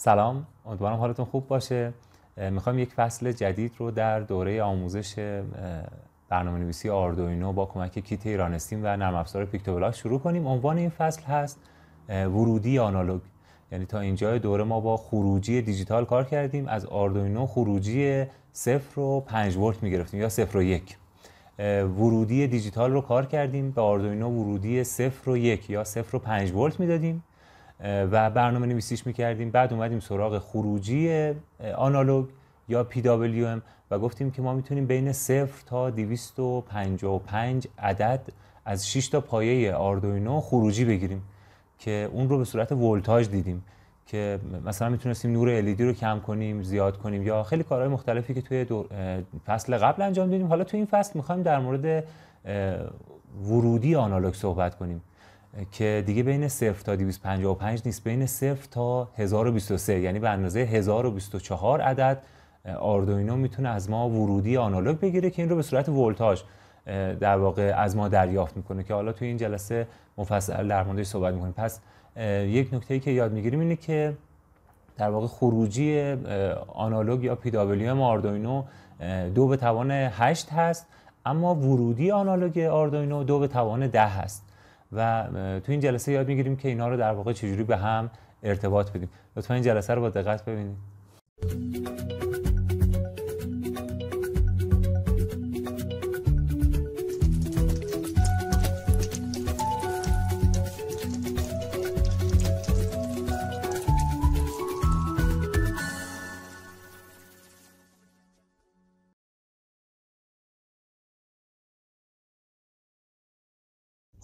سلام امیدوارم حالتون خوب باشه میخوام یک فصل جدید رو در دوره آموزش برنامه نویسی آردوینو با کمک کیت ایرانستیم و نرم افزار پیکتوبلاک شروع کنیم عنوان این فصل هست ورودی آنالوگ یعنی تا اینجا دوره ما با خروجی دیجیتال کار کردیم از آردوینو خروجی صفر و 5 ولت میگرفتیم یا صفر و یک ورودی دیجیتال رو کار کردیم به آردوینو ورودی صفر و یک یا صفر و 5 ولت میدادیم و برنامه نویسیش میکردیم بعد اومدیم سراغ خروجی آنالوگ یا PWM و گفتیم که ما میتونیم بین 0 تا 255 عدد از 6 تا پایه آردوینو خروجی بگیریم که اون رو به صورت ولتاژ دیدیم که مثلا میتونستیم نور الیدی e رو کم کنیم زیاد کنیم یا خیلی کارهای مختلفی که توی فصل قبل انجام دادیم حالا توی این فصل میخوایم در مورد ورودی آنالوگ صحبت کنیم که دیگه بین 0 تا 255 نیست بین 0 تا 1023 یعنی به اندازه 1024 عدد آردوینو میتونه از ما ورودی آنالوگ بگیره که این رو به صورت ولتاژ در واقع از ما دریافت میکنه که حالا تو این جلسه مفصل در موردش صحبت میکنیم پس یک نکته ای که یاد میگیریم اینه که در واقع خروجی آنالوگ یا پی دبلیو آردوینو دو به توان 8 هست اما ورودی آنالوگ آردوینو دو به توان 10 هست و تو این جلسه یاد میگیریم که اینا رو در واقع چجوری به هم ارتباط بدیم لطفا این جلسه رو با دقت ببینید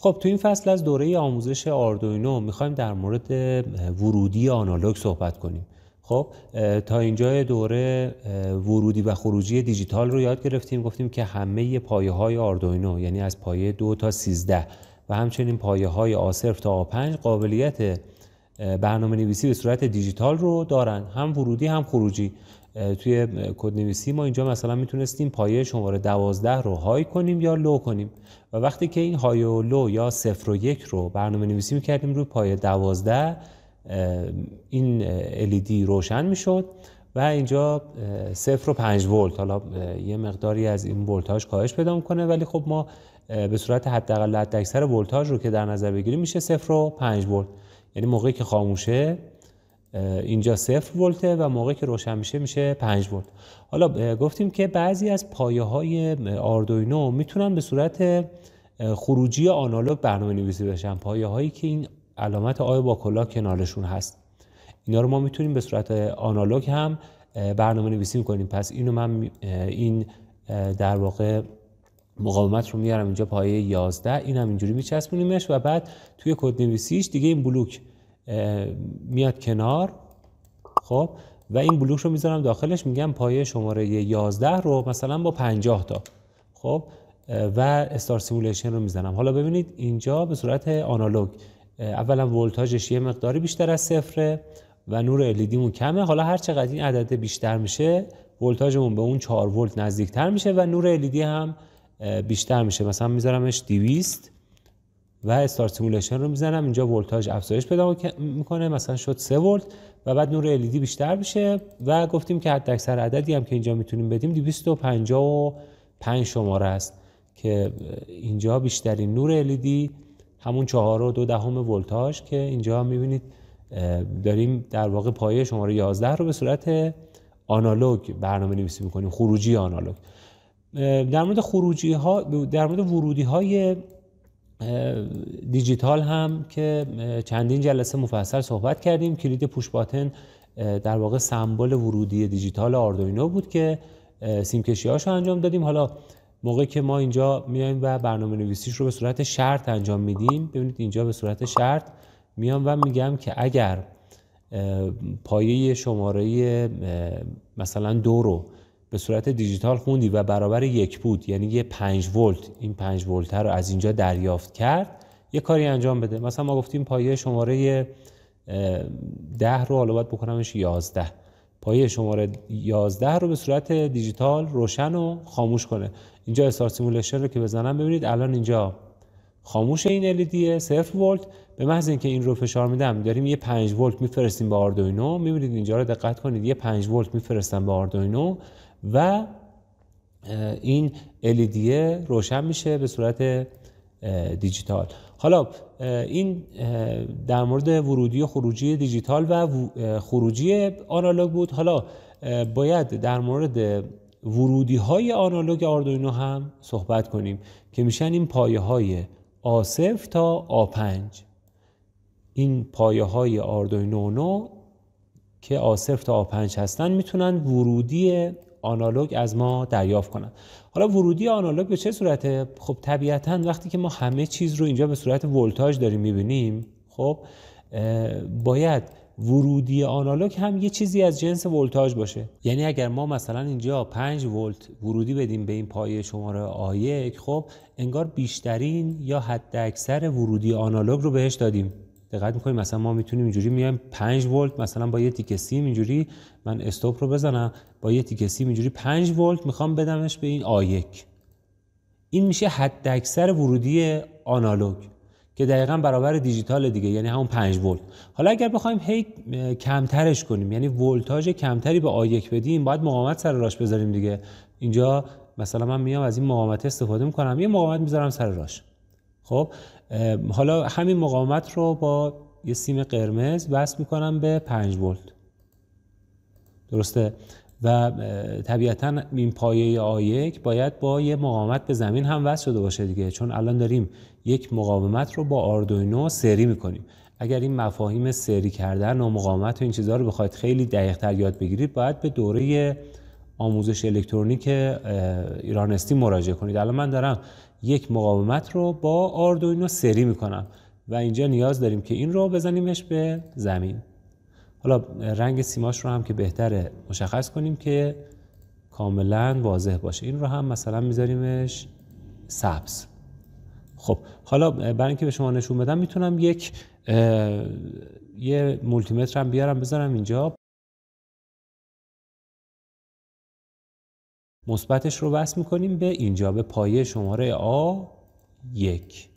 خب تو این فصل از دوره آموزش آردوینو میخوایم در مورد ورودی آنالوگ صحبت کنیم خب تا اینجا دوره ورودی و خروجی دیجیتال رو یاد گرفتیم گفتیم که همه پایه های آردوینو یعنی از پایه دو تا 13 و همچنین پایه های آصرف تا آ5 قابلیت برنامه نویسی به صورت دیجیتال رو دارن هم ورودی هم خروجی توی کد نویسی ما اینجا مثلا میتونستیم پایه شماره دوازده رو های کنیم یا لو کنیم و وقتی که این های و لو یا صفر و یک رو برنامه نویسی میکردیم روی پایه 12 این LED روشن میشد و اینجا صفر و 5 ولت حالا یه مقداری از این ولتاژ کاهش پیدا میکنه ولی خب ما به صورت حداقل حداکثر ولتاژ رو که در نظر بگیریم میشه صفر و 5 ولت یعنی موقعی که خاموشه اینجا صفر ولته و موقعی که روشن میشه میشه 5 ولت حالا گفتیم که بعضی از پایه های آردوینو میتونن به صورت خروجی آنالوگ برنامه نویسی بشن پایه هایی که این علامت آی با کلا کنارشون هست اینا رو ما میتونیم به صورت آنالوگ هم برنامه نویسی میکنیم پس اینو من این در واقع مقاومت رو میارم اینجا پایه 11 این هم اینجوری میچسبونیمش و بعد توی کد نویسیش دیگه این بلوک میاد کنار خب و این بلوک رو میذارم داخلش میگم پایه شماره 11 رو مثلا با 50 تا خب و استار سیمولیشن رو میزنم حالا ببینید اینجا به صورت آنالوگ اولا ولتاژش یه مقداری بیشتر از صفره و نور الیدیمون کمه حالا هر چقدر این عدد بیشتر میشه ولتاژمون به اون 4 ولت نزدیکتر میشه و نور الیدی هم بیشتر میشه مثلا میذارمش 200 و استار سیمولیشن رو میزنم اینجا ولتاژ افزایش پیدا میکنه مثلا شد 3 ولت و بعد نور LED بیشتر میشه و گفتیم که حد اکثر عددی هم که اینجا میتونیم بدیم 255 شماره است که اینجا بیشترین نور LED همون 4 و 2 دهم ولتاژ که اینجا میبینید داریم در واقع پایه شماره 11 رو به صورت آنالوگ برنامه نویسی میکنیم خروجی آنالوگ در مورد خروجی ها در مورد ورودی های دیجیتال هم که چندین جلسه مفصل صحبت کردیم کلید پوش باتن در واقع سمبل ورودی دیجیتال آردوینو بود که سیمکشی رو انجام دادیم حالا موقعی که ما اینجا میایم و برنامه نویسیش رو به صورت شرط انجام میدیم ببینید اینجا به صورت شرط میام و میگم که اگر پایه شماره مثلا دو رو به صورت دیجیتال خوندی و برابر یک بود یعنی یه 5 ولت این 5 ولت رو از اینجا دریافت کرد یه کاری انجام بده مثلا ما گفتیم پایه شماره 10 رو حالا باید بکنمش 11 پایه شماره 11 رو به صورت دیجیتال روشن و خاموش کنه اینجا استار سیمولیشن رو که بزنم ببینید الان اینجا خاموش این LED 0 ولت به محض اینکه این رو فشار میدم داریم یه 5 ولت میفرستیم به آردوینو میبینید اینجا رو دقت کنید یه 5 ولت میفرستم به آردوینو و این LED -e روشن میشه به صورت دیجیتال حالا این در مورد ورودی و خروجی دیجیتال و خروجی آنالوگ بود حالا باید در مورد ورودی های آنالوگ آردوینو هم صحبت کنیم که میشن این پایه های a تا A5 این پایه های آردوینو نو که a تا A5 هستن میتونن ورودی آنالوگ از ما دریافت کنن حالا ورودی آنالوگ به چه صورته خب طبیعتا وقتی که ما همه چیز رو اینجا به صورت ولتاژ داریم میبینیم خب باید ورودی آنالوگ هم یه چیزی از جنس ولتاژ باشه یعنی اگر ما مثلا اینجا 5 ولت ورودی بدیم به این پایه شماره آ خب انگار بیشترین یا حد اکثر ورودی آنالوگ رو بهش دادیم دقت میکنیم مثلا ما میتونیم اینجوری میایم 5 ولت مثلا با یه تیکه سیم اینجوری من استاپ رو بزنم با یه تیکه سیم اینجوری 5 ولت میخوام بدمش به این آ1 این میشه حد اکثر ورودی آنالوگ که دقیقا برابر دیجیتال دیگه یعنی همون 5 ولت حالا اگر بخوایم هی کمترش کنیم یعنی ولتاژ کمتری به آیک 1 بدیم باید مقاومت سر راش بذاریم دیگه اینجا مثلا من میام از این مقاومت استفاده میکنم یه مقاومت میذارم سر راش خب حالا همین مقاومت رو با یه سیم قرمز بس میکنم به 5 ولت درسته و طبیعتا این پایه آیک باید با یه مقاومت به زمین هم وصل شده باشه دیگه چون الان داریم یک مقاومت رو با آردوینو سری میکنیم اگر این مفاهیم سری کردن و مقاومت و این چیزها رو بخواید خیلی دقیق تر یاد بگیرید باید به دوره آموزش الکترونیک ایرانستی مراجعه کنید الان من دارم یک مقاومت رو با آردوینو سری میکنم و اینجا نیاز داریم که این رو بزنیمش به زمین حالا رنگ سیماش رو هم که بهتره مشخص کنیم که کاملا واضح باشه این رو هم مثلا میذاریمش سبز خب حالا برای اینکه به شما نشون بدم میتونم یک یه مولتیمتر هم بیارم بذارم اینجا مثبتش رو وصل میکنیم به اینجا به پایه شماره آ یک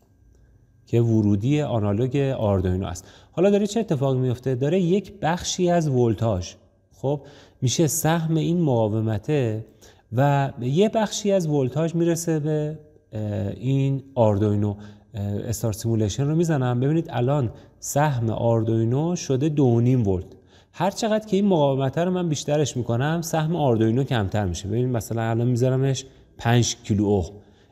که ورودی آنالوگ آردوینو است حالا داره چه اتفاقی میفته داره یک بخشی از ولتاژ خب میشه سهم این مقاومته و یه بخشی از ولتاژ میرسه به این آردوینو استار سیمولیشن رو میزنم ببینید الان سهم آردوینو شده دونیم ولت هر چقدر که این مقاومت رو من بیشترش میکنم سهم آردوینو کمتر میشه ببین مثلا الان میذارمش 5 کیلو اوه.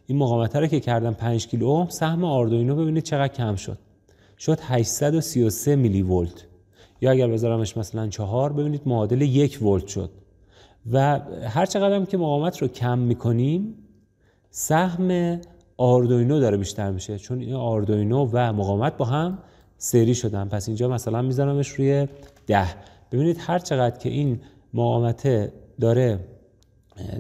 این مقاومت رو که کردم 5 کیلو اوم سهم آردوینو ببینید چقدر کم شد شد 833 میلی ولت یا اگر بذارمش مثلا 4 ببینید معادل 1 ولت شد و هر چقدر هم که مقاومت رو کم میکنیم سهم آردوینو داره بیشتر میشه چون این آردوینو و مقاومت با هم سری شدن پس اینجا مثلا میذارمش روی 10 ببینید هر چقدر که این مقاومته داره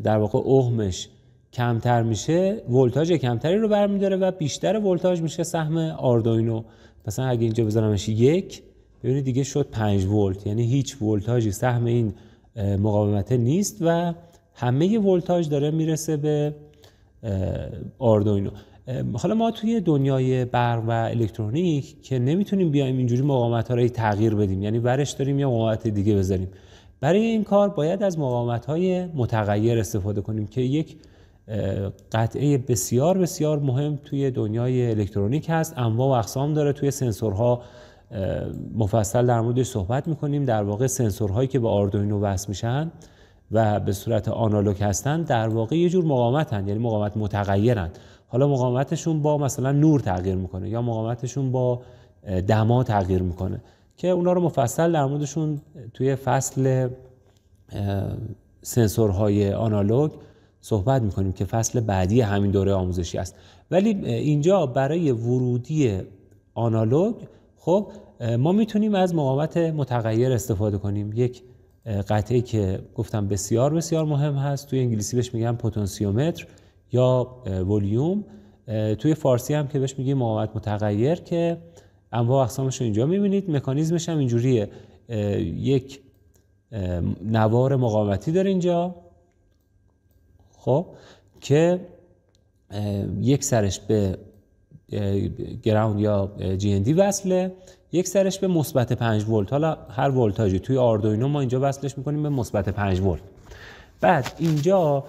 در واقع اهمش کمتر میشه ولتاژ کمتری رو برمیداره و بیشتر ولتاژ میشه سهم آردوینو مثلا اگه اینجا بذارمش یک ببینید دیگه شد 5 ولت یعنی هیچ ولتاژی سهم این مقاومته نیست و همه ولتاژ داره میرسه به آردوینو حالا ما توی دنیای برق و الکترونیک که نمیتونیم بیایم اینجوری مقاومت‌ها رو تغییر بدیم یعنی ورش داریم یا مقاومت دیگه بذاریم برای این کار باید از مقاومت‌های متغیر استفاده کنیم که یک قطعه بسیار بسیار مهم توی دنیای الکترونیک هست انواع و اقسام داره توی سنسورها مفصل در موردش صحبت می‌کنیم. در واقع سنسورهایی که به آردوینو وصل میشن و به صورت آنالوگ هستن در واقع یه جور مقاومتن یعنی مقاومت متغیرن حالا مقاومتشون با مثلا نور تغییر میکنه یا مقاومتشون با دما تغییر میکنه که اونا رو مفصل در موردشون توی فصل سنسورهای آنالوگ صحبت میکنیم که فصل بعدی همین دوره آموزشی است ولی اینجا برای ورودی آنالوگ خب ما میتونیم از مقاومت متغیر استفاده کنیم یک قطعه که گفتم بسیار بسیار مهم هست توی انگلیسی بهش میگن پتانسیومتر یا ولیوم توی فارسی هم که بهش میگی مقاومت متغیر که انواع اقسامش رو اینجا میبینید مکانیزمش هم اینجوریه یک نوار مقاومتی داره اینجا خب که یک سرش به گراوند یا جی وصله یک سرش به مثبت 5 ولت حالا هر ولتاژی توی آردوینو ما اینجا وصلش میکنیم به مثبت 5 ولت بعد اینجا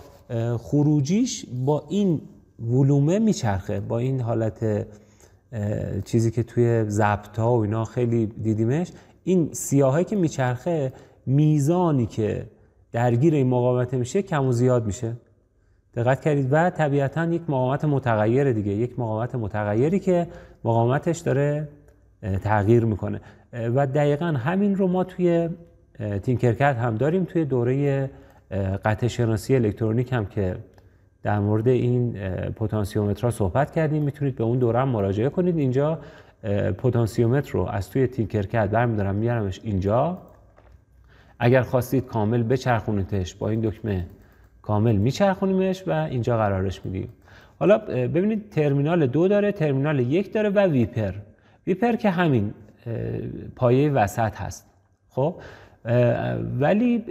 خروجیش با این ولومه میچرخه با این حالت چیزی که توی ضبط ها و اینا خیلی دیدیمش این سیاهی که میچرخه میزانی که درگیر این مقاومت میشه کم و زیاد میشه دقت کردید و طبیعتا یک مقاومت متغیر دیگه یک مقاومت متغیری که مقامتش داره تغییر میکنه و دقیقا همین رو ما توی تینکرکت هم داریم توی دوره قطع شناسی الکترونیک هم که در مورد این را صحبت کردیم میتونید به اون دوره هم مراجعه کنید اینجا پتانسیومتر رو از توی تینکرکت برمیدارم میارمش اینجا اگر خواستید کامل بچرخونیدش با این دکمه کامل میچرخونیمش و اینجا قرارش میدیم حالا ببینید ترمینال دو داره ترمینال یک داره و ویپر ویپر که همین پایه وسط هست خب ولی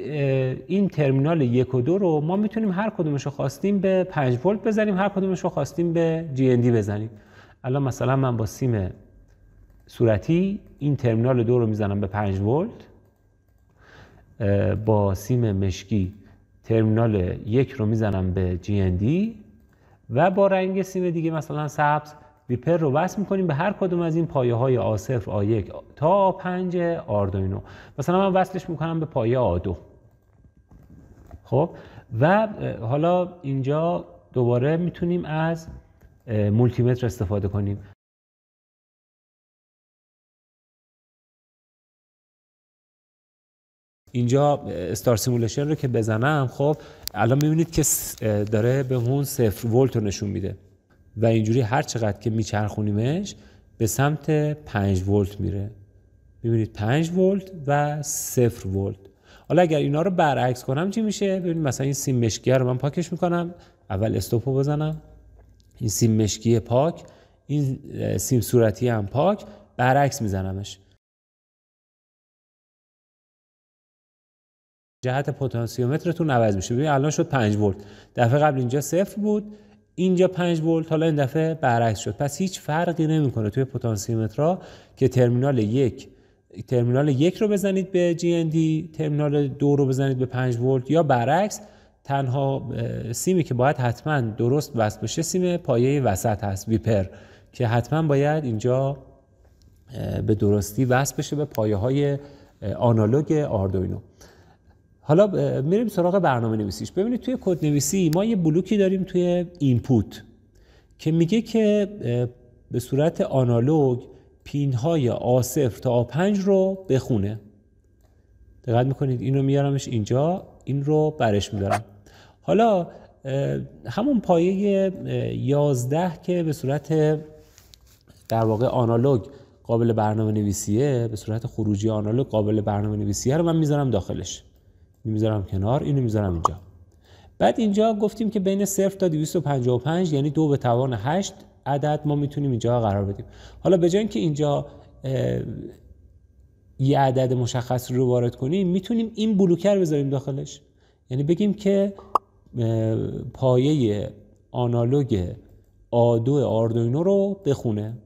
این ترمینال یک و دو رو ما میتونیم هر کدومش رو خواستیم به 5 ولت بزنیم هر کدومش رو خواستیم به جی بزنیم الان مثلا من با سیم صورتی این ترمینال دو رو میزنم به 5 ولت با سیم مشکی ترمینال یک رو میزنم به جی و با رنگ سیم دیگه مثلا سبز ویپر رو وصل میکنیم به هر کدوم از این پایه های A0, تا A5 آردوینو مثلا من وصلش میکنم به پایه A2 خب و حالا اینجا دوباره میتونیم از مولتیمتر استفاده کنیم اینجا استار سیمولیشن رو که بزنم خب الان میبینید که داره به اون صفر ولت رو نشون میده و اینجوری هر چقدر که میچرخونیمش به سمت 5 ولت میره میبینید 5 ولت و 0 ولت حالا اگر اینا رو برعکس کنم چی میشه ببینید مثلا این سیم مشکی رو من پاکش میکنم اول استوپو بزنم این سیم مشکی پاک این سیم صورتی هم پاک برعکس میزنمش جهت پتانسیومترتون عوض میشه ببین الان شد 5 ولت دفعه قبل اینجا صفر بود اینجا 5 ولت حالا این دفعه برعکس شد پس هیچ فرقی نمیکنه توی پتانسیومترا که ترمینال یک ترمینال یک رو بزنید به دی ترمینال دو رو بزنید به 5 ولت یا برعکس تنها سیمی که باید حتما درست وصل بشه سیم پایه وسط هست ویپر که حتما باید اینجا به درستی وصل بشه به پایه های آنالوگ آردوینو حالا میریم سراغ برنامه نویسیش ببینید توی کد نویسی ما یه بلوکی داریم توی اینپوت که میگه که به صورت آنالوگ پین های آصفر تا A5 رو بخونه دقت میکنید این رو میارمش اینجا این رو برش میدارم حالا همون پایه یازده که به صورت در واقع آنالوگ قابل برنامه نویسیه به صورت خروجی آنالوگ قابل برنامه نویسیه رو من میذارم داخلش میذارم کنار اینو میذارم اینجا بعد اینجا گفتیم که بین صرف تا 255 یعنی دو به توان 8 عدد ما میتونیم اینجا قرار بدیم حالا به جای اینکه اینجا یه عدد مشخص رو وارد کنیم میتونیم این بلوکر بذاریم داخلش یعنی بگیم که پایه آنالوگ A2 آردوینو رو بخونه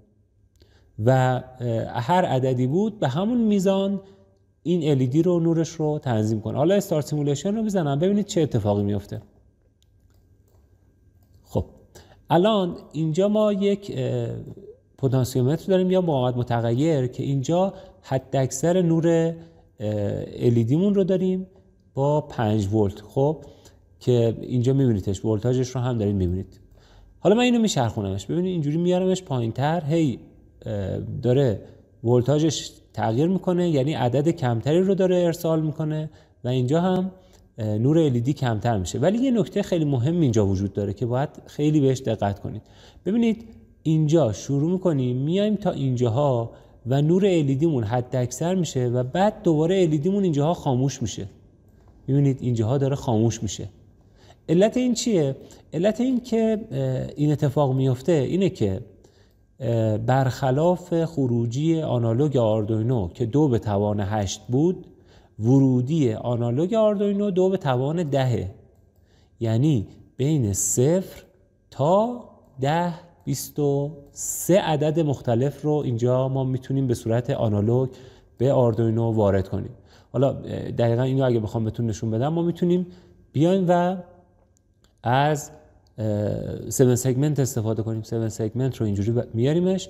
و هر عددی بود به همون میزان این LED رو نورش رو تنظیم کنه حالا استارت سیمولیشن رو بزنم ببینید چه اتفاقی میفته خب الان اینجا ما یک پتانسیومتر داریم یا مقاومت متغیر که اینجا حد اکثر نور LED مون رو داریم با 5 ولت خب که اینجا میبینیدش ولتاژش رو هم دارید میبینید حالا من اینو میشرخونمش ببینید اینجوری میارمش پایینتر هی داره ولتاژش تغییر میکنه یعنی عدد کمتری رو داره ارسال میکنه و اینجا هم نور الیدی کمتر میشه ولی یه نکته خیلی مهم اینجا وجود داره که باید خیلی بهش دقت کنید ببینید اینجا شروع میکنیم میایم تا اینجاها و نور الیدیمون مون حد اکثر میشه و بعد دوباره LED مون اینجاها خاموش میشه میبینید اینجاها داره خاموش میشه علت این چیه علت این که این اتفاق میفته اینه که برخلاف خروجی آنالوگ آردوینو که دو به توان هشت بود ورودی آنالوگ آردوینو دو به توان دهه یعنی بین صفر تا ده سه عدد مختلف رو اینجا ما میتونیم به صورت آنالوگ به آردوینو وارد کنیم حالا دقیقا اینو اگه بخوام بهتون نشون بدم ما میتونیم بیایم و از 7 سگمنت استفاده کنیم 7 سگمنت رو اینجوری میاریمش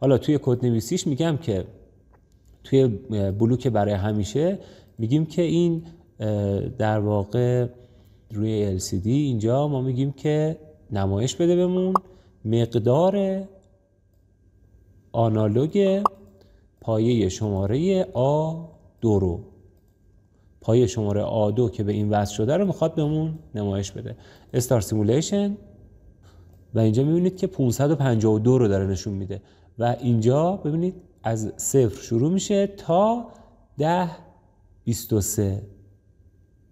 حالا توی کد نویسیش میگم که توی بلوک برای همیشه میگیم که این در واقع روی LCD اینجا ما میگیم که نمایش بده بمون مقدار آنالوگ پایه شماره A2 رو پایه شماره A2 که به این وصل شده رو میخواد بهمون نمایش بده استار سیمولیشن و اینجا میبینید که 552 رو داره نشون میده و اینجا ببینید از صفر شروع میشه تا 10 23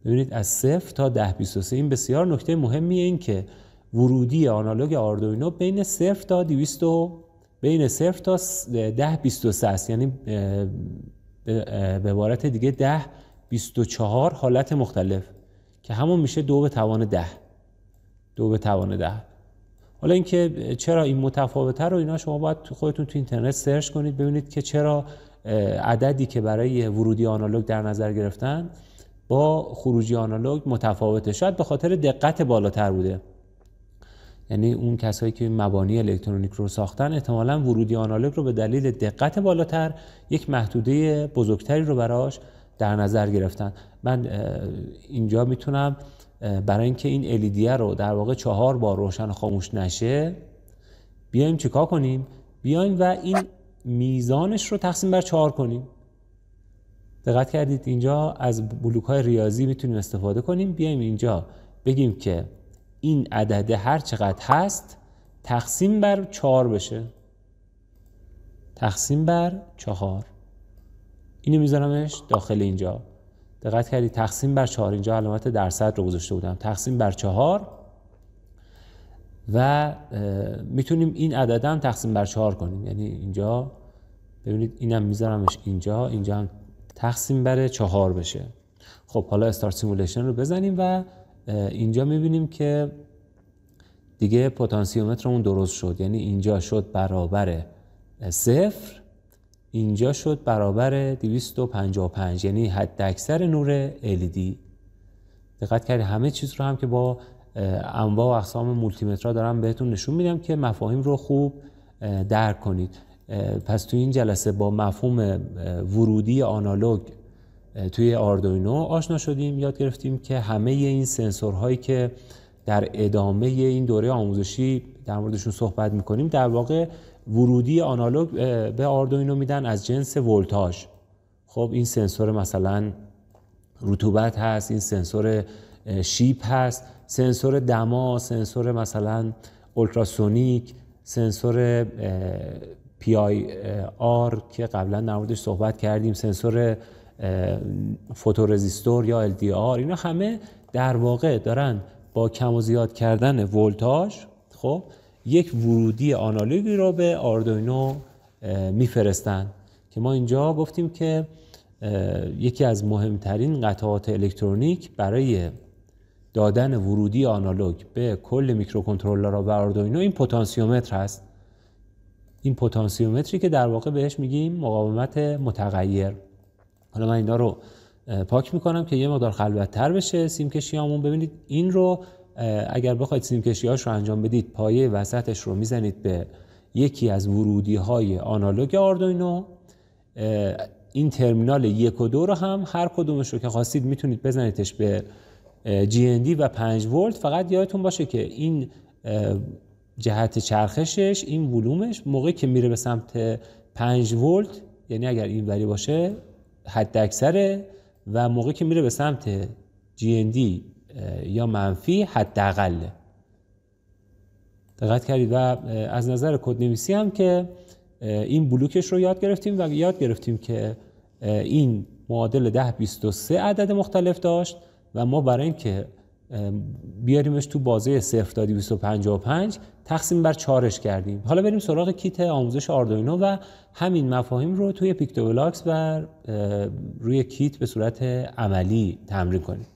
ببینید از صفر تا 10 23 این بسیار نکته مهمیه این که ورودی آنالوگ آردوینو بین صفر تا 200 بین صفر تا ده و است یعنی به عبارت دیگه ده چهار حالت مختلف که همون میشه دو به توان ده دو به توان ده حالا اینکه چرا این متفاوته رو اینا شما باید خودتون تو اینترنت سرچ کنید ببینید که چرا عددی که برای ورودی آنالوگ در نظر گرفتن با خروجی آنالوگ متفاوته شاید به خاطر دقت بالاتر بوده یعنی اون کسایی که مبانی الکترونیک رو ساختن احتمالا ورودی آنالوگ رو به دلیل دقت بالاتر یک محدوده بزرگتری رو براش در نظر گرفتن من اینجا میتونم برای اینکه این LED رو در واقع چهار بار روشن خاموش نشه بیایم چیکار کنیم بیایم و این میزانش رو تقسیم بر چهار کنیم دقت کردید اینجا از بلوک های ریاضی میتونیم استفاده کنیم بیایم اینجا بگیم که این عدد هر چقدر هست تقسیم بر چهار بشه تقسیم بر چهار اینو میذارمش داخل اینجا دقت کردی تقسیم بر چهار اینجا علامت درصد رو گذاشته بودم تقسیم بر چهار و میتونیم این عدد هم تقسیم بر چهار کنیم یعنی اینجا ببینید اینم میذارمش اینجا اینجا هم تقسیم بر چهار بشه خب حالا استارت سیمولیشن رو بزنیم و اینجا میبینیم که دیگه پتانسیومترمون درست شد یعنی اینجا شد برابر صفر اینجا شد برابر 255 یعنی حد اکثر نور LED دقت کردید همه چیز رو هم که با انواع و اقسام مولتیمترها دارم بهتون نشون میدم که مفاهیم رو خوب درک کنید پس تو این جلسه با مفهوم ورودی آنالوگ توی آردوینو آشنا شدیم یاد گرفتیم که همه این سنسورهایی که در ادامه این دوره آموزشی در موردشون صحبت میکنیم در واقع ورودی آنالوگ به آردوینو میدن از جنس ولتاژ خب این سنسور مثلا رطوبت هست این سنسور شیپ هست سنسور دما سنسور مثلا اولتراسونیک سنسور پی آی آر که قبلا در موردش صحبت کردیم سنسور فوتورزیستور یا آر اینا همه در واقع دارن با کم و زیاد کردن ولتاژ خب یک ورودی آنالوگی رو به آردوینو میفرستن که ما اینجا گفتیم که یکی از مهمترین قطعات الکترونیک برای دادن ورودی آنالوگ به کل میکروکنترلرها و آردوینو این پتانسیومتر هست این پتانسیومتری که در واقع بهش میگیم مقاومت متغیر حالا من اینا رو پاک میکنم که یه مقدار خلوتتر بشه سیم کشیامون ببینید این رو اگر بخواید سیم کشیاش رو انجام بدید پایه وسطش رو میزنید به یکی از ورودی های آنالوگ آردوینو این ترمینال یک و دو رو هم هر کدومش رو که خواستید میتونید بزنیدش به GND و 5 ولت فقط یادتون باشه که این جهت چرخشش این ولومش موقعی که میره به سمت 5 ولت یعنی اگر این وری باشه حد اکثره و موقعی که میره به سمت GND یا منفی حد اقله دقت کردید و از نظر کد هم که این بلوکش رو یاد گرفتیم و یاد گرفتیم که این معادل و 23 عدد مختلف داشت و ما برای اینکه بیاریمش تو بازه صفر تا 255 تقسیم بر چارش کردیم حالا بریم سراغ کیت آموزش آردوینو و همین مفاهیم رو توی پیکتوبلاکس و روی کیت به صورت عملی تمرین کنیم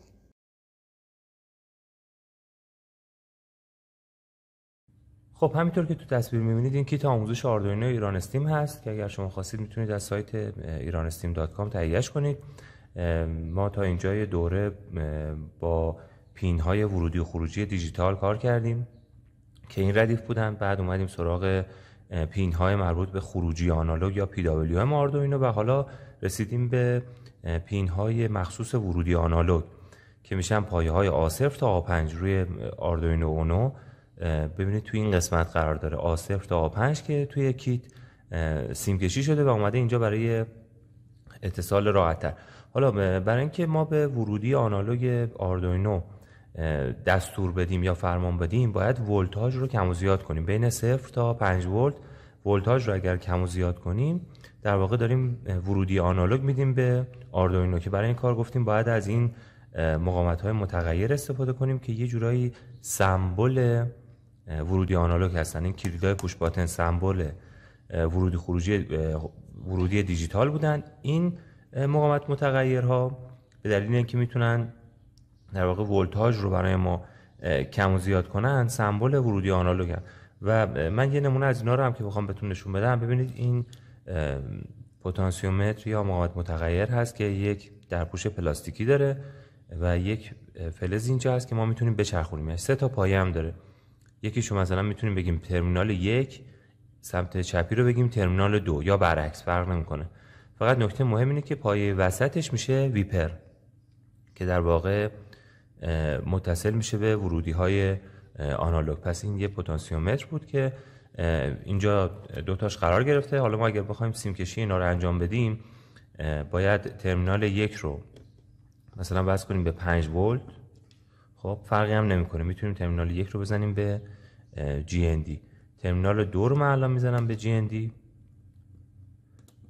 خب همینطور که تو تصویر میبینید این کیت آموزش آردوینو ایران استیم هست که اگر شما خواستید میتونید از سایت ایرانستیم.com تهیهش کنید ما تا اینجا دوره با پین های ورودی و خروجی دیجیتال کار کردیم که این ردیف بودن بعد اومدیم سراغ پین های مربوط به خروجی آنالوگ یا پی دابلیو آردوینو و حالا رسیدیم به پین های مخصوص ورودی آنالوگ که میشن پایه های A0 تا A5 روی آردوینو اونو ببینید توی این قسمت قرار داره A0 تا A5 که توی کیت سیم شده و اومده اینجا برای اتصال تر. حالا برای اینکه ما به ورودی آنالوگ آردوینو دستور بدیم یا فرمان بدیم باید ولتاژ رو کم و زیاد کنیم بین 0 تا 5 ولت ولتاژ رو اگر کم و زیاد کنیم در واقع داریم ورودی آنالوگ میدیم به آردوینو که برای این کار گفتیم باید از این مقامت های متغیر استفاده کنیم که یه جورایی سمبل ورودی آنالوگ هستن این پوش باتن سمبل ورودی خروجی ورودی دیجیتال بودن این مقامت متغیرها به دلیل اینکه میتونن در واقع ولتاژ رو برای ما کم و زیاد کنن سمبل ورودی آنالوگ هم. و من یه نمونه از اینا رو هم که بخوام بهتون نشون بدم ببینید این پتانسیومتر یا مقاومت متغیر هست که یک در درپوش پلاستیکی داره و یک فلز اینجا هست که ما میتونیم بچرخونیم یعنی سه تا پایه هم داره شما مثلا میتونیم بگیم ترمینال یک سمت چپی رو بگیم ترمینال دو یا برعکس فرق نمیکنه فقط نکته مهم اینه که پایه وسطش میشه ویپر که در واقع متصل میشه به ورودی های آنالوگ پس این یه پتانسیومتر بود که اینجا دوتاش قرار گرفته حالا ما اگر بخوایم سیم کشی اینا رو انجام بدیم باید ترمینال یک رو مثلا بس کنیم به 5 ولت خب فرقی هم نمیکنه میتونیم ترمینال یک رو بزنیم به GND ترمینال دو رو من الان میزنم به GND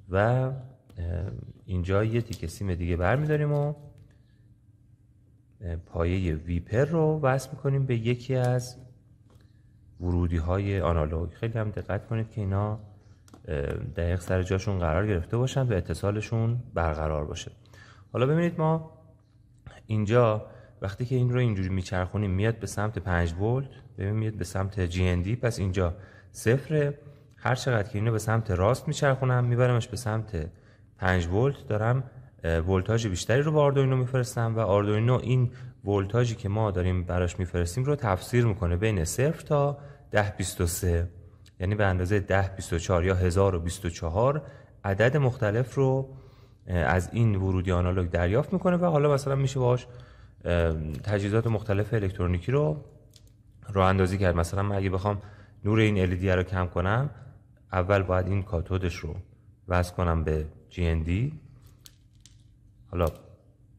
و اینجا یه تیکه سیم دیگه برمیداریم و پایه ویپر رو وصل میکنیم به یکی از ورودی های آنالوگ خیلی هم دقت کنید که اینا دقیق سر جاشون قرار گرفته باشن و اتصالشون برقرار باشه حالا ببینید ما اینجا وقتی که این رو اینجوری میچرخونیم میاد به سمت 5 ولت ببین میاد به سمت دی پس اینجا صفره هر چقدر که اینو به سمت راست میچرخونم میبرمش به سمت 5 ولت دارم ولتاژ بیشتری رو به آردوینو میفرستم و آردوینو این ولتاژی که ما داریم براش میفرستیم رو تفسیر میکنه بین صرف تا 10 یعنی به اندازه 10 یا 1024 عدد مختلف رو از این ورودی آنالوگ دریافت میکنه و حالا مثلا میشه باهاش تجهیزات مختلف الکترونیکی رو رو اندازی کرد مثلا من اگه بخوام نور این LED رو کم کنم اول باید این کاتودش رو وصل کنم به GND حالا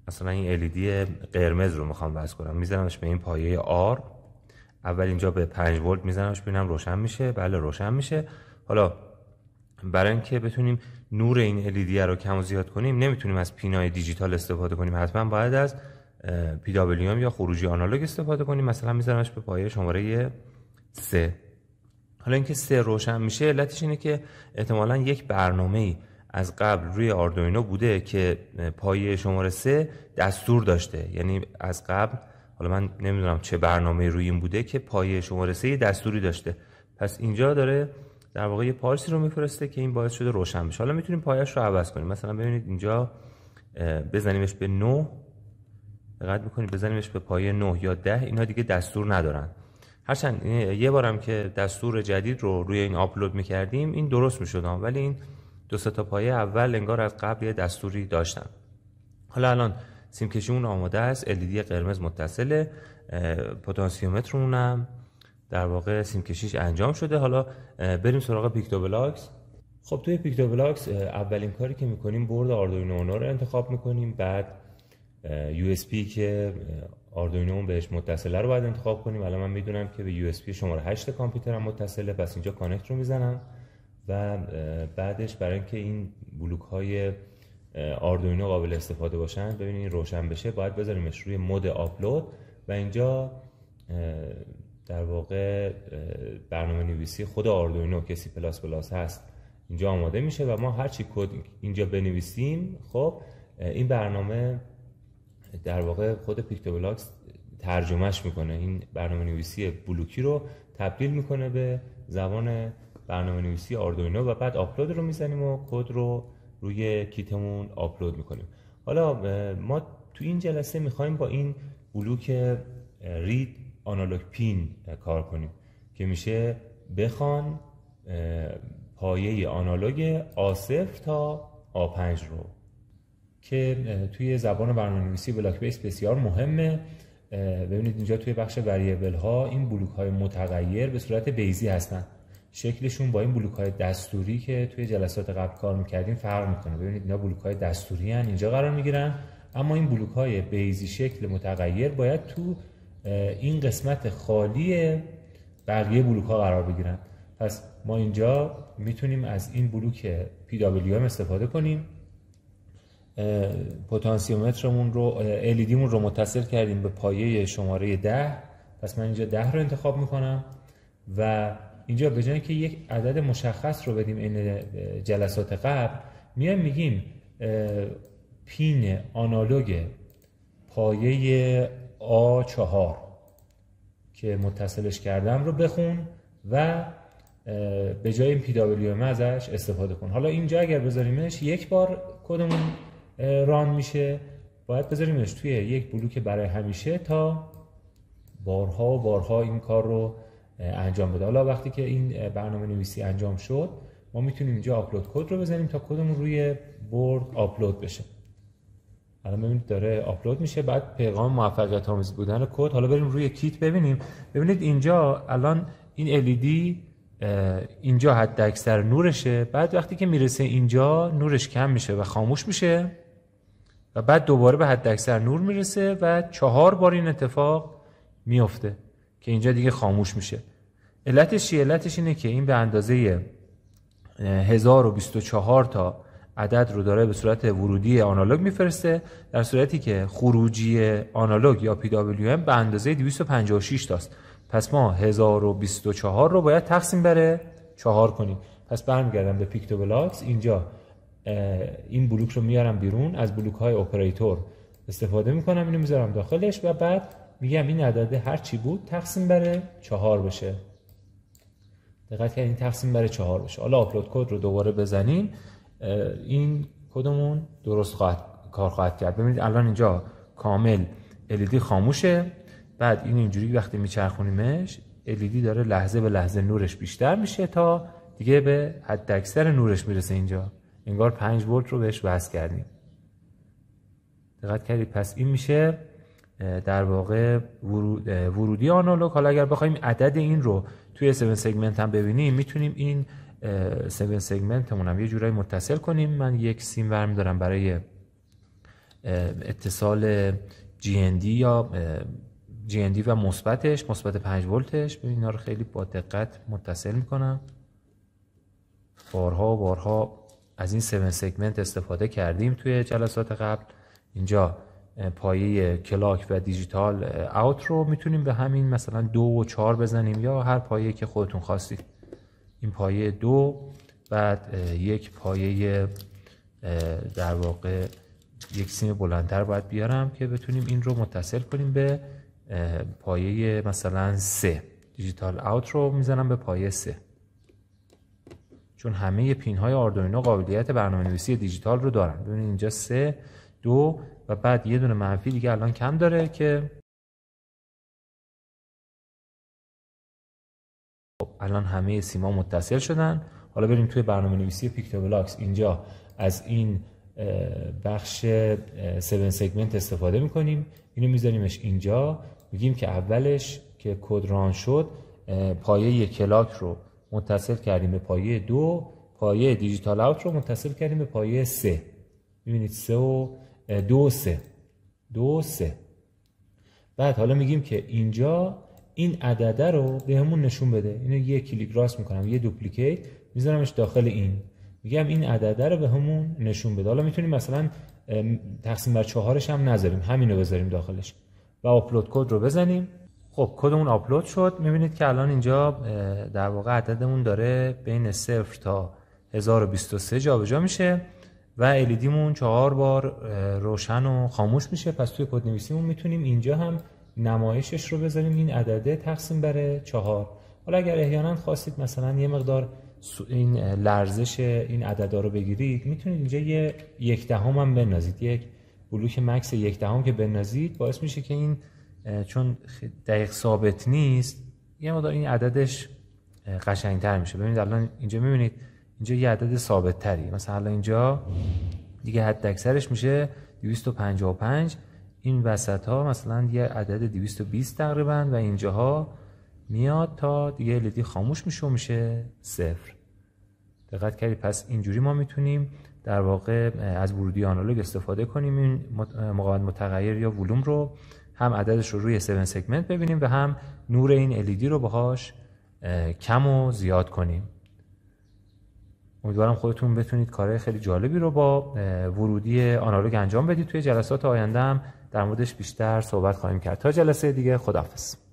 مثلا این LED قرمز رو میخوام وصل کنم میزنمش به این پایه R اول اینجا به 5 ولت میزنمش ببینم روشن میشه بله روشن میشه حالا برای اینکه بتونیم نور این LED رو کم و زیاد کنیم نمیتونیم از پینای دیجیتال استفاده کنیم حتما باید از PWM یا خروجی آنالوگ استفاده کنیم مثلا میزنمش به پایه شماره 3 حالا اینکه 3 روشن میشه علتش اینه که احتمالا یک برنامه از قبل روی آردوینو بوده که پایه شماره 3 دستور داشته یعنی از قبل حالا من نمیدونم چه برنامه روی این بوده که پایه شماره 3 دستوری داشته پس اینجا داره در واقع یه پارسی رو میفرسته که این باعث شده روشن بشه حالا میتونیم پایش رو عوض کنیم مثلا ببینید اینجا بزنیمش به 9 دقت میکنید بزنیمش به پایه 9 یا 10 اینا دیگه دستور ندارن هرچند یه بارم که دستور جدید رو روی این آپلود میکردیم این درست میشد ولی این دو تا پایه اول انگار از قبل یه دستوری داشتم حالا الان سیمکشیمون آماده است LED قرمز متصل پتانسیومترمون هم در واقع سیمکشیش انجام شده حالا بریم سراغ پیکتو بلاکس خب توی پیکتو بلاکس اولین کاری که میکنیم برد آردوینو اونا رو انتخاب میکنیم بعد یو که آردوینو بهش متصله رو باید انتخاب کنیم الان من میدونم که به یو شماره 8 کامپیوترم متصله پس اینجا کانکت رو میزنم و بعدش برای اینکه این بلوک های آردوینو قابل استفاده باشن ببینید این روشن بشه باید بذاریمش روی مود آپلود و اینجا در واقع برنامه نویسی خود آردوینو که سی پلاس پلاس هست اینجا آماده میشه و ما هرچی کد اینجا بنویسیم خب این برنامه در واقع خود پیکتوبلاکس ترجمهش میکنه این برنامه نویسی بلوکی رو تبدیل میکنه به زبان برنامه نویسی آردوینو و بعد آپلود رو میزنیم و کد رو روی کیتمون آپلود میکنیم حالا ما تو این جلسه میخوایم با این بلوک رید آنالوگ پین کار کنیم که میشه بخوان پایه آنالوگ آصف تا آ5 رو که توی زبان برنامه نویسی بلاک بیس بسیار مهمه ببینید اینجا توی بخش وریبل ها این بلوک های متغیر به صورت بیزی هستن شکلشون با این بلوک های دستوری که توی جلسات قبل کار میکردیم فرق میکنه ببینید اینا بلوک های دستوری هن. اینجا قرار میگیرن اما این بلوک های بیزی شکل متغیر باید تو این قسمت خالی بقیه بلوک ها قرار بگیرن پس ما اینجا میتونیم از این بلوک PWM استفاده کنیم پتانسیومترمون رو الیدیمون رو متصل کردیم به پایه شماره ده پس من اینجا 10 رو انتخاب میکنم و اینجا به که یک عدد مشخص رو بدیم این جلسات قبل میایم میگیم پین آنالوگ پایه آ چهار که متصلش کردم رو بخون و به جای این PWM ازش استفاده کن حالا اینجا اگر بذاریمش یک بار کدمون ران میشه باید بذاریمش توی یک بلوک برای همیشه تا بارها و بارها این کار رو انجام بده حالا وقتی که این برنامه نویسی انجام شد ما میتونیم اینجا آپلود کد رو بزنیم تا کدمون روی برد آپلود بشه الان ببینید داره آپلود میشه بعد پیغام موفقیت آمیز بودن کد حالا بریم روی کیت ببینیم ببینید اینجا الان این LED اینجا حد اکثر نورشه بعد وقتی که میرسه اینجا نورش کم میشه و خاموش میشه و بعد دوباره به حد اکثر نور میرسه و چهار بار این اتفاق میفته که اینجا دیگه خاموش میشه علتش چیه علتش اینه که این به اندازه 1024 تا عدد رو داره به صورت ورودی آنالوگ میفرسته در صورتی که خروجی آنالوگ یا PWM به اندازه 256 تاست پس ما 1024 رو باید تقسیم بره 4 کنیم پس برمیگردم به پیکتو بلاکس اینجا این بلوک رو میارم بیرون از بلوک های اپراتور استفاده میکنم اینو میذارم داخلش و بعد میگم این عدد هر چی بود تقسیم بره 4 بشه دقت کردین تقسیم برای چهار بشه حالا آپلود کد رو دوباره بزنیم این کدمون درست خواهد کار خواهد کرد ببینید الان اینجا کامل LED خاموشه بعد این اینجوری وقتی میچرخونیمش LED داره لحظه به لحظه نورش بیشتر میشه تا دیگه به حد اکثر نورش میرسه اینجا انگار 5 ولت رو بهش وصل کردیم دقت کردید پس این میشه در واقع ورودی آنالوگ حالا اگر بخوایم عدد این رو توی 7 سگمنت هم ببینیم میتونیم این 7 همون هم یه جورایی متصل کنیم من یک سیم برمی دارم برای اتصال GND یا GND و مثبتش مثبت 5 ولتش ببین رو خیلی با دقت متصل میکنم بارها و بارها از این 7 سگمنت استفاده کردیم توی جلسات قبل اینجا پایه کلاک و دیجیتال اوت رو میتونیم به همین مثلا دو و چهار بزنیم یا هر پایه که خودتون خواستید این پایه دو بعد یک پایه در واقع یک سیم بلندتر باید بیارم که بتونیم این رو متصل کنیم به پایه مثلا سه دیجیتال اوت رو میزنم به پایه سه چون همه پین های آردوینو قابلیت برنامه نویسی دیجیتال رو دارن ببینید اینجا سه دو و بعد یه دونه منفی دیگه الان کم داره که خب الان همه سیما متصل شدن حالا بریم توی برنامه نویسی بلاکس اینجا از این بخش 7 سگمنت استفاده میکنیم اینو میذاریمش اینجا میگیم که اولش که کد ران شد پایه کلاک رو متصل کردیم به پایه دو پایه دیجیتال اوت رو متصل کردیم به پایه سه میبینید سه و دو سه دو سه بعد حالا میگیم که اینجا این عدده رو به همون نشون بده اینو یه کلیک راست میکنم یه دوپلیکیت میذارمش داخل این میگم این عدده رو به همون نشون بده حالا میتونیم مثلا تقسیم بر چهارش هم نذاریم رو بذاریم داخلش و آپلود کد رو بزنیم خب کدمون آپلود شد میبینید که الان اینجا در واقع عددمون داره بین 0 تا 1023 جابجا میشه و LED چهار بار روشن و خاموش میشه پس توی کدنویسیمون میتونیم اینجا هم نمایشش رو بذاریم این عدده تقسیم بر چهار حالا اگر احیانا خواستید مثلا یه مقدار این لرزش این عددا رو بگیرید میتونید اینجا یه یک دهم هم بنازید یک بلوک مکس یک دهم که بنازید باعث میشه که این چون دقیق ثابت نیست یه مقدار این عددش قشنگتر میشه ببینید الان اینجا میبینید اینجا یه عدد ثابت تری مثلا اینجا دیگه حد اکثرش میشه 255 این وسط ها مثلا یه عدد 220 تقریبا و اینجاها میاد تا دیگه LED خاموش میشه و میشه صفر دقت پس اینجوری ما میتونیم در واقع از ورودی آنالوگ استفاده کنیم این مقاومت متغیر یا ولوم رو هم عددش رو روی 7 سگمنت ببینیم و هم نور این LED رو باهاش کم و زیاد کنیم امیدوارم خودتون بتونید کارهای خیلی جالبی رو با ورودی آنالوگ انجام بدید توی جلسات آینده هم در موردش بیشتر صحبت خواهیم کرد تا جلسه دیگه خداحافظ